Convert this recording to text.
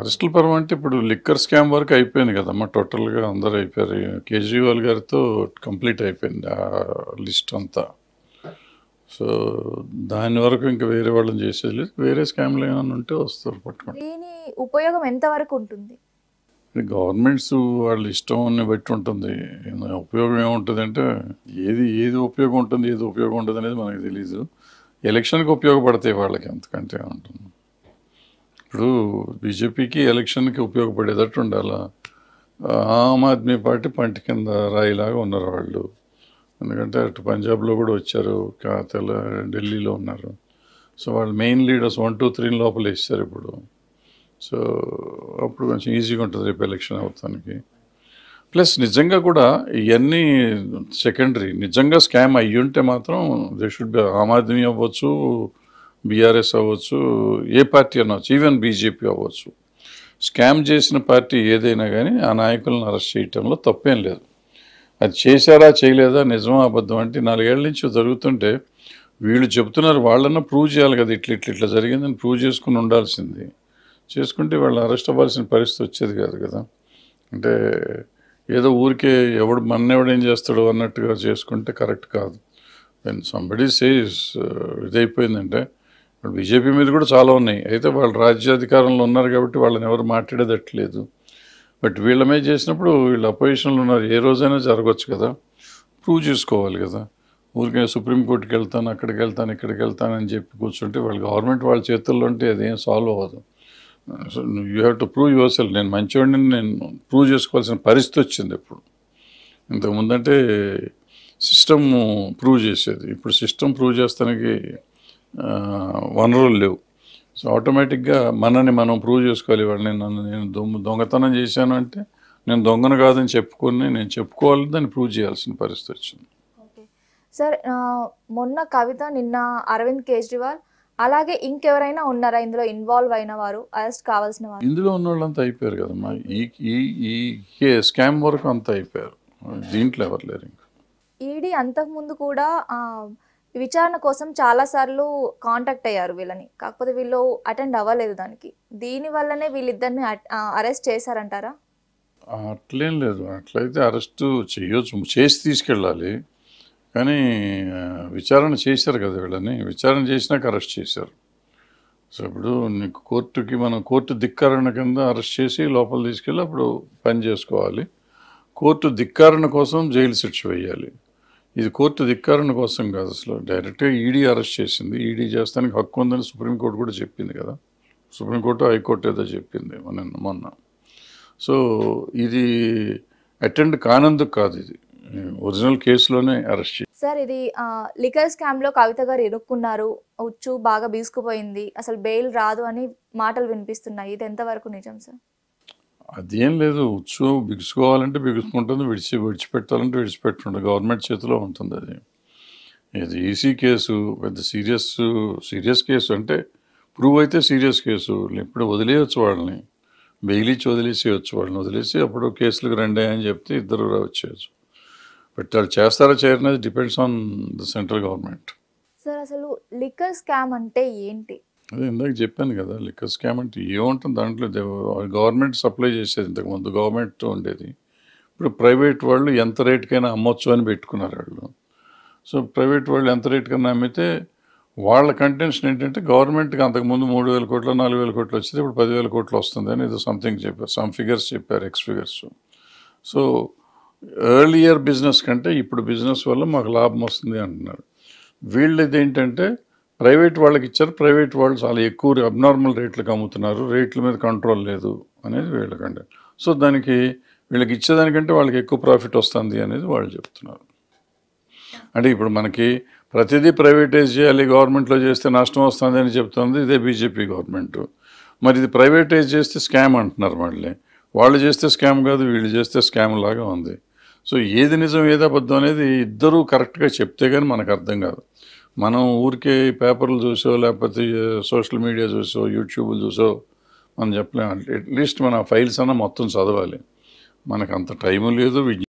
అరెస్టులు పరం అంటే ఇప్పుడు లిక్కర్ స్కామ్ వరకు అయిపోయింది కదమ్మా టోటల్గా అందరు అయిపోయారు కేజ్రీవాల్ గారితో కంప్లీట్ అయిపోయింది ఆ లిస్ట్ అంతా సో దాని వరకు ఇంకా వేరే వాళ్ళని చేసేది లేదు వేరే స్కామ్లు ఏమైనా ఉంటే వస్తారు పట్టుకోండి దీని ఉపయోగం ఎంతవరకు ఉంటుంది గవర్నమెంట్స్ వాళ్ళ ఇష్టం బట్టి ఉంటుంది ఉపయోగం ఏముంటుంది అంటే ఏది ఏది ఉపయోగం ఉంటుంది ఏది ఉపయోగం ఉంటుంది అనేది మనకు తెలీదు ఎలక్షన్కి ఉపయోగపడతాయి వాళ్ళకి ఎంతకంటే ఉంటుంది ఇప్పుడు బీజేపీకి ఎలక్షన్కి ఉపయోగపడేటట్టు ఉండాలా ఆమ్ ఆద్మీ పార్టీ పంట కింద రాయిలాగా ఉన్నారు వాళ్ళు ఎందుకంటే అటు పంజాబ్లో కూడా వచ్చారు తెల ఢిల్లీలో ఉన్నారు సో వాళ్ళు main leaders one two three లోపల వేస్తారు ఇప్పుడు సో అప్పుడు కొంచెం ఈజీగా ఉంటుంది రేపు ఎలక్షన్ అవుతానికి ప్లస్ నిజంగా కూడా ఇవన్నీ సెకండరీ నిజంగా స్కామ్ అయ్యుంటే మాత్రం they should be Aam Aadmi అవ్వచ్చు బీఆర్ఎస్ అవ్వచ్చు ఏ పార్టీ అనవచ్చు ఈవెన్ బీజేపీ అవ్వచ్చు స్కామ్ చేసిన పార్టీ ఏదైనా కానీ ఆ నాయకులను అరెస్ట్ చేయటంలో తప్పేం లేదు అది చేశారా చేయలేదా నిజమా అబద్ధం అంటే నాలుగేళ్ల నుంచి జరుగుతుంటే వీళ్ళు చెబుతున్నారు వాళ్ళన్నా ప్రూవ్ చేయాలి కదా ఇట్లా ఇట్లా ఇట్లా జరిగిందని ప్రూవ్ చేసుకుని ఉండాల్సింది చేసుకుంటే వాళ్ళు అరెస్ట్ అవ్వాల్సిన పరిస్థితి వచ్చేది కాదు కదా అంటే ఏదో ఊరికే ఎవడు ఏం చేస్తాడు అన్నట్టుగా చేసుకుంటే కరెక్ట్ కాదు దెన్ సంబడి సేస్ ఇదైపోయిందంటే వాళ్ళు బీజేపీ మీద కూడా చాలా ఉన్నాయి అయితే వాళ్ళు రాజ్యాధికారంలో ఉన్నారు కాబట్టి వాళ్ళని ఎవరు మాట్లాడేదట్లేదు బట్ వీళ్ళ మీద చేసినప్పుడు వీళ్ళు అపోజిషన్లో ఉన్నారు ఏ రోజైనా జరగవచ్చు కదా ప్రూవ్ చేసుకోవాలి కదా ఊరికే సుప్రీంకోర్టుకి వెళ్తాను అక్కడికి వెళ్తాను ఇక్కడికి వెళ్తాను అని చెప్పి కూర్చుంటే వాళ్ళు గవర్నమెంట్ వాళ్ళ చేతుల్లో ఉంటే అదేం సాల్వ్ అవ్వదు so you have to prove your నేను మంచివాడిని నేను ప్రూవ్ చేసుకోవాల్సిన పరిస్థితి వచ్చింది ఇప్పుడు ఇంతకుముందంటే సిస్టమ్ ప్రూవ్ చేసేది ఇప్పుడు సిస్టమ్ ప్రూవ్ చేస్తానికి వనరులు లేవు సో ఆటోమేటిక్గా మనని మనం ప్రూవ్ చేసుకోవాలి వాళ్ళని నన్ను నేను దొంగ దొంగతనం చేశాను అంటే నేను దొంగను కాదని చెప్పుకుని నేను చెప్పుకోవాలి దాన్ని ప్రూవ్ చేయాల్సిన పరిస్థితి వచ్చింది సార్ మొన్న కవిత నిన్న అరవింద్ కేజ్రీవాల్ అలాగే ఇంకెవరైనా ఉన్నారా ఇందులో ఇన్వాల్వ్ అయిన వారు అరెస్ట్ కావాల్సిన వారు ఇందులో ఉన్న వాళ్ళంతా అయిపోయారు కదమ్మా ఈ ఈ ఈ స్కామ్ వరకు అంతా అయిపోయారు దీంట్లో ఎవరు లేరు ఈడీ అంతకుముందు కూడా విచారణ కోసం చాలాసార్లు కాంటాక్ట్ అయ్యారు వీళ్ళని కాకపోతే వీళ్ళు అటెండ్ అవ్వలేదు దానికి దీని వల్లనే వీళ్ళిద్దరిని అరెస్ట్ చేశారంటారా అట్లేం లేదు అట్లయితే అరెస్ట్ చేయొచ్చు చేసి తీసుకెళ్ళాలి కానీ విచారణ చేశారు కదా వీళ్ళని విచారణ చేసినాక అరెస్ట్ చేశారు సో ఇప్పుడు నీకు కోర్టుకి మనం కోర్టు ధిక్కారణ కింద అరెస్ట్ చేసి లోపల తీసుకెళ్ళి అప్పుడు పని చేసుకోవాలి కోర్టు ధిక్కారణ కోసం జైలు శిక్ష వేయాలి ఇది కోర్టు ధిక్కారణ కోసం కాదు అసలు డైరెక్ట్గా ఈడీ అరెస్ట్ చేసింది ఈడీ చేస్తానికి హక్కు ఉందని సుప్రీంకోర్టు కూడా చెప్పింది కదా సుప్రీంకోర్టు హైకోర్టు ఏదో చెప్పింది మొన్న మొన్న సో ఇది అటెండ్ కానందుకు కాదు ఇది ఒరిజినల్ కేసులోనే అరెస్ట్ సార్ ఇది లికర్ స్కామ్ లో కవిత గారు ఇరుక్కున్నారు ఉచ్చు బాగా బీసుకుపోయింది అసలు బెయిల్ రాదు అని మాటలు వినిపిస్తున్నాయి ఇది ఎంతవరకు నిజం సార్ అదేం లేదు ఉచ్చు బిగుసుకోవాలంటే బిగుసుకుంటుంది విడిచి విడిచిపెట్టాలంటే విడిచిపెట్టుకుంటుంది గవర్నమెంట్ చేతిలో ఉంటుంది అది ఇది ఈసీ కేసు పెద్ద సీరియస్ సీరియస్ కేసు అంటే ప్రూవ్ అయితే సీరియస్ కేసు ఇప్పుడు వదిలేయచ్చు వాళ్ళని బెయిలిచ్చి వదిలేసేయచ్చు వాళ్ళని వదిలేసి అప్పుడు కేసులకు రండి అని చెప్తే ఇద్దరు వచ్చేయచ్చు బట్ వాళ్ళు చేస్తారా చేయరనేది depends on the central government sir అసలు లిక్కర్ స్కామ్ అంటే ఏంటి అదే ఇందాక చెప్పాను కదా లిక్కర్ స్కామ్ అంటే ఏముంటుంది దాంట్లో గవర్నమెంట్ సప్లై చేసేది ఇంతకుముందు గవర్నమెంట్ ఉండేది ఇప్పుడు ప్రైవేట్ వాళ్ళు ఎంత రేటుకైనా అమ్మొచ్చు అని పెట్టుకున్నారు వాళ్ళు సో ప్రైవేట్ వాళ్ళు ఎంత రేటుకైనా అమ్మితే వాళ్ళ కంటెన్షన్ ఏంటంటే గవర్నమెంట్కి అంతకుముందు మూడు వేల కోట్లు నాలుగు వేల కోట్లు వచ్చింది ఇప్పుడు పదివేల కోట్లు వస్తుంది అని ఏదో సంథింగ్ చెప్పారు సమ్ ఫిగర్స్ చెప్పారు X figures so earlier business కంటే ఇప్పుడు బిజినెస్ వల్ల మాకు లాభం వస్తుంది అంటున్నారు వీళ్ళది ఏంటంటే ప్రైవేట్ వాళ్ళకి ఇచ్చారు ప్రైవేట్ వాళ్ళు చాలా ఎక్కువ అబ్నార్మల్ రేట్లకు అమ్ముతున్నారు రేట్ల మీద కంట్రోల్ లేదు అనేది వీళ్ళకంటే సో దానికి వీళ్ళకి ఇచ్చేదానికంటే వాళ్ళకి ఎక్కువ ప్రాఫిట్ వస్తుంది అనేది వాళ్ళు చెప్తున్నారు అంటే ఇప్పుడు మనకి ప్రతిదీ ప్రైవేటైజ్ చేయాలి గవర్నమెంట్లో చేస్తే నష్టం వస్తుంది అని చెప్తుంది ఇదే బీజేపీ గవర్నమెంట్ మరి ఇది ప్రైవేటైజ్ చేస్తే స్కామ్ అంటున్నారు వాళ్ళే వాళ్ళు చేస్తే స్కామ్ కాదు వీళ్ళు చేస్తే స్కామ్ లాగా ఉంది సో ఏది నిజం ఏది అబద్ధం అనేది ఇద్దరూ కరెక్ట్గా చెప్తే కానీ మనకు అర్థం కాదు మనం ఊరికే పేపర్లు చూసో లేకపోతే సోషల్ మీడియా చూసో యూట్యూబ్లు చూసో మనం చెప్పలేము అట్లీస్ట్ మన ఫైల్స్ అన్న మొత్తం చదవాలి మనకు అంత టైము లేదు